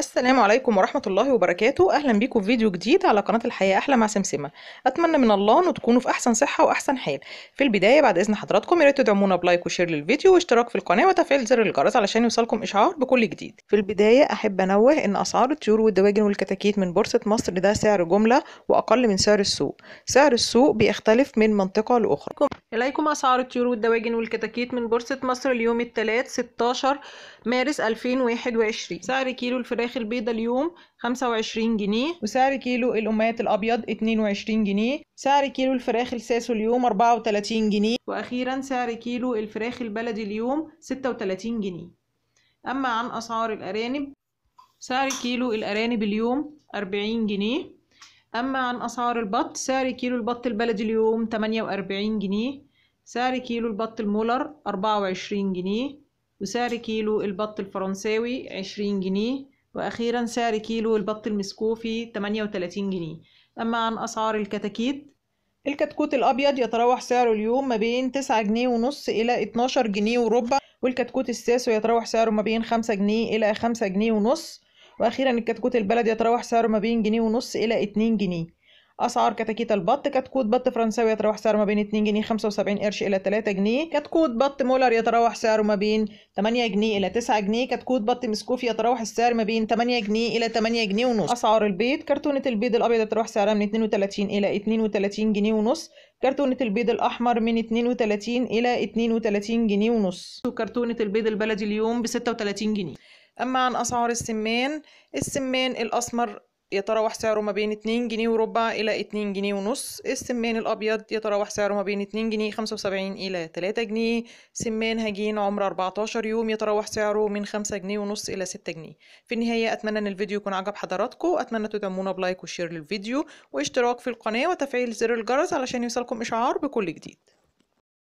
السلام عليكم ورحمة الله وبركاته أهلا بيكم في فيديو جديد على قناة الحياة أحلى مع سمسمة أتمنى من الله أن تكونوا في أحسن صحة وأحسن حال في البداية بعد إذن حضراتكم يا ريت تدعمونا بلايك وشير للفيديو واشتراك في القناة وتفعيل زر الجرس علشان يوصلكم إشعار بكل جديد في البداية أحب أنوه إن أسعار الطيور والدواجن والكتاكيت من بورصة مصر ده سعر جملة وأقل من سعر السوق سعر السوق بيختلف من منطقة لأخرى إليكم أسعار الطيور والدواجن والكتاكيت من بورصة مصر اليوم الثلاث 16 مارس 2021 سعر كيلو الفراخ الفراخ البيضة اليوم 25 جنيه وسعر كيلو الأميات الأبيض 22 جنيه سعر كيلو الفراخ الساسو اليوم 34 جنيه وأخيرا سعر كيلو الفراخ البلدي اليوم 36 جنيه أما عن أسعار الأرانب سعر كيلو الأرانب اليوم 40 جنيه أما عن أسعار البط سعر كيلو البط البلدي اليوم 48 جنيه سعر كيلو البط المولر 24 جنيه وسعر كيلو البط الفرنساوي 20 جنيه وأخيرا سعر كيلو البط المسكوفي 38 جنيه أما عن أسعار الكتاكيت الكتكوت الأبيض يتراوح سعره اليوم ما بين 9 جنيه ونص إلى 12 جنيه وربع والكتكوت الساسو يتراوح سعره ما بين 5 جنيه إلى 5 جنيه ونص وأخيرا الكتكوت البلد يتراوح سعره ما بين جنيه ونص إلى 2 جنيه اسعار كتاكيت البط كتكوت بط فرنساوي يتراوح سعره ما بين 2 جنيه 75 قرش الى 3 جنيه كتكوت بط مولر يتراوح سعره ما بين 8 جنيه الى 9 جنيه كتكوت بط مسكوفي يتراوح السعر ما بين 8 جنيه الى 8 جنيه ونص اسعار البيض كرتونه البيض الابيض يتراوح سعرها من 32 الى 32 جنيه ونص كرتونة البيض الأحمر من 32 إلى 32 جنيه ونص وكرتونة البيض البلدي اليوم ب 36 جنيه أما عن أسعار السمان السمان الأسمر يتراوح سعره ما بين 2 جنيه وربع إلى 2 جنيه ونص السمان الأبيض يتراوح سعره ما بين 2 جنيه 75 إلى 3 جنيه سمان هجين عمره 14 يوم يتراوح سعره من 5 جنيه ونص إلى 6 جنيه في النهاية أتمنى أن الفيديو يكون عجب حضراتكم أتمنى تدعمونا بلايك وشير للفيديو واشتراك في القناة وتفعيل زر الجرس علشان يوصلكم إشعار بكل جديد